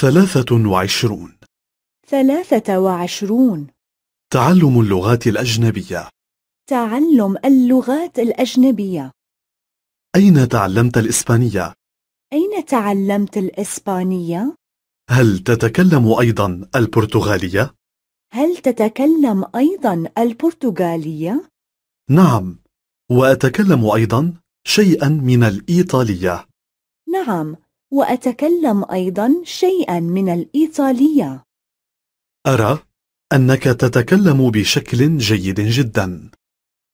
ثلاثة وعشرون ثلاثة وعشرون تعلم اللغات الأجنبية تعلم اللغات الأجنبية أين تعلمت الإسبانية؟ أين تعلمت الإسبانية؟ هل تتكلم أيضا البرتغالية؟ هل تتكلم أيضا البرتغالية؟ نعم، وأتكلم أيضا شيئا من الإيطالية نعم، وأتكلم أيضا شيئا من الإيطالية أرى أنك تتكلم بشكل جيد جدا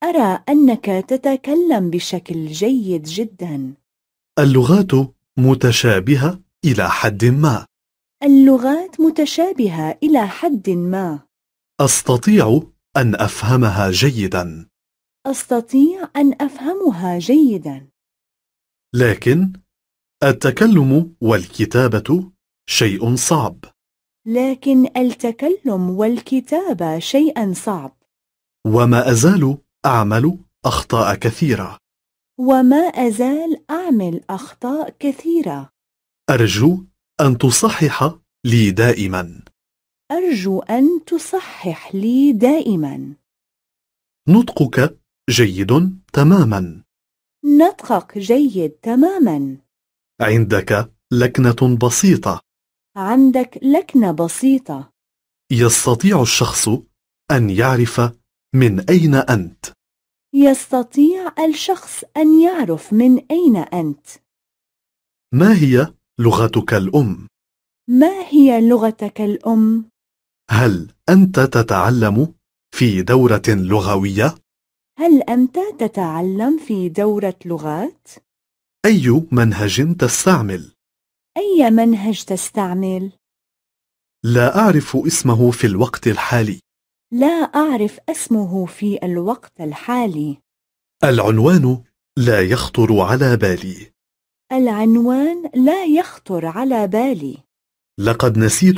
أرى أنك تتكلم بشكل جيد جدا اللغات متشابهة إلى حد ما اللغات متشابهة إلى حد ما أستطيع أن أفهمها جيدا أستطيع أن أفهمها جيدا لكن التكلم والكتابة شيء صعب لكن التكلم والكتابة شيء صعب وما أزال أعمل أخطاء كثيرة وما أزال أعمل أخطاء كثيرة أرجو أن تصحح لي دائما أرجو أن تصحح لي دائما نطقك جيد تماما نطقك جيد تماما عندك لكنة بسيطة. عندك لكنة بسيطة. يستطيع الشخص أن يعرف من أين أنت. يستطيع الشخص أن يعرف من أين أنت. ما هي لغتك الأم؟ ما هي لغتك الأم؟ هل أنت تتعلم في دورة لغوية؟ هل أنت تتعلم في دورة لغات؟ أي منهج تستعمل؟ أي منهج تستعمل؟ لا أعرف اسمه في الوقت الحالي لا أعرف اسمه في الوقت الحالي العنوان لا يخطر على بالي العنوان لا يخطر على بالي لقد نسيت